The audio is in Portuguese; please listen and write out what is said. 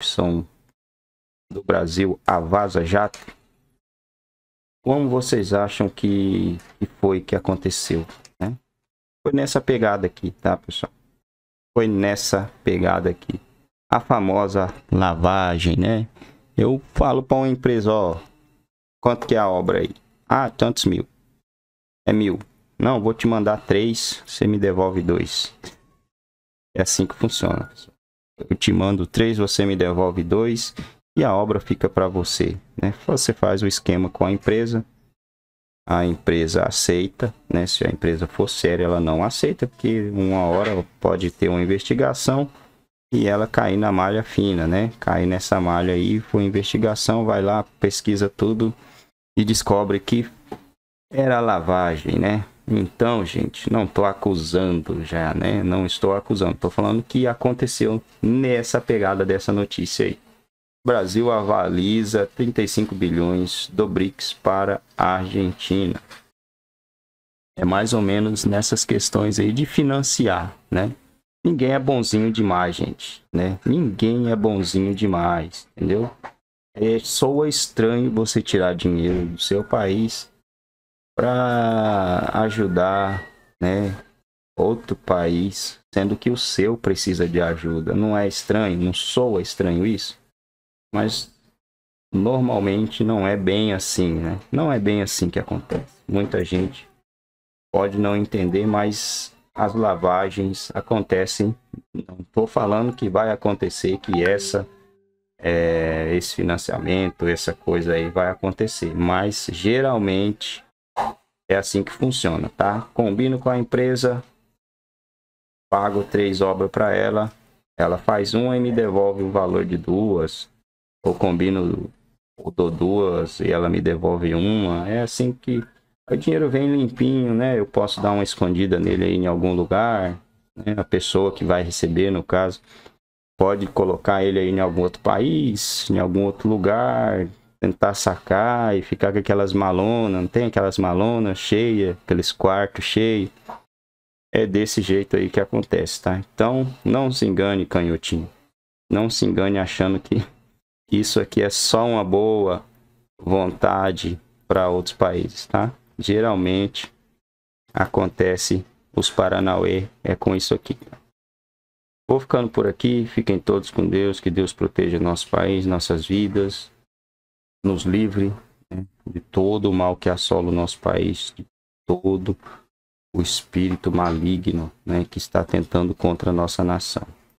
corrupção do Brasil a Vaza Jato, como vocês acham que, que foi que aconteceu? Né? Foi nessa pegada aqui, tá, pessoal? Foi nessa pegada aqui. A famosa lavagem, né? Eu falo para uma empresa, ó, quanto que é a obra aí? Ah, tantos mil. É mil. Não, vou te mandar três, você me devolve dois. É assim que funciona, pessoal eu te mando três, você me devolve dois e a obra fica para você. Né? Você faz o esquema com a empresa, a empresa aceita, né? se a empresa for séria, ela não aceita, porque uma hora pode ter uma investigação e ela cair na malha fina, né? Cair nessa malha aí, foi investigação, vai lá, pesquisa tudo e descobre que era lavagem, né? Então, gente, não estou acusando já, né? Não estou acusando, estou falando que aconteceu nessa pegada dessa notícia aí. Brasil avaliza 35 bilhões do BRICS para a Argentina. É mais ou menos nessas questões aí de financiar, né? Ninguém é bonzinho demais, gente, né? Ninguém é bonzinho demais, entendeu? É, soa estranho você tirar dinheiro do seu país para ajudar, né, outro país, sendo que o seu precisa de ajuda. Não é estranho, não soa estranho isso, mas normalmente não é bem assim, né? Não é bem assim que acontece. Muita gente pode não entender, mas as lavagens acontecem. Não estou falando que vai acontecer que essa é, esse financiamento, essa coisa aí vai acontecer, mas geralmente é assim que funciona, tá? Combino com a empresa, pago três obras para ela, ela faz uma e me devolve o valor de duas, ou combino ou dou duas e ela me devolve uma. É assim que o dinheiro vem limpinho, né? Eu posso dar uma escondida nele aí em algum lugar, né? A pessoa que vai receber, no caso, pode colocar ele aí em algum outro país, em algum outro lugar, tentar sacar e ficar com aquelas malonas, não tem aquelas malonas cheias, aqueles quartos cheios. É desse jeito aí que acontece, tá? Então, não se engane, canhotinho. Não se engane achando que isso aqui é só uma boa vontade para outros países, tá? Geralmente acontece os Paranauê é com isso aqui. Vou ficando por aqui. Fiquem todos com Deus. Que Deus proteja nosso país, nossas vidas nos livre né, de todo o mal que assola o nosso país, de todo o espírito maligno né, que está tentando contra a nossa nação.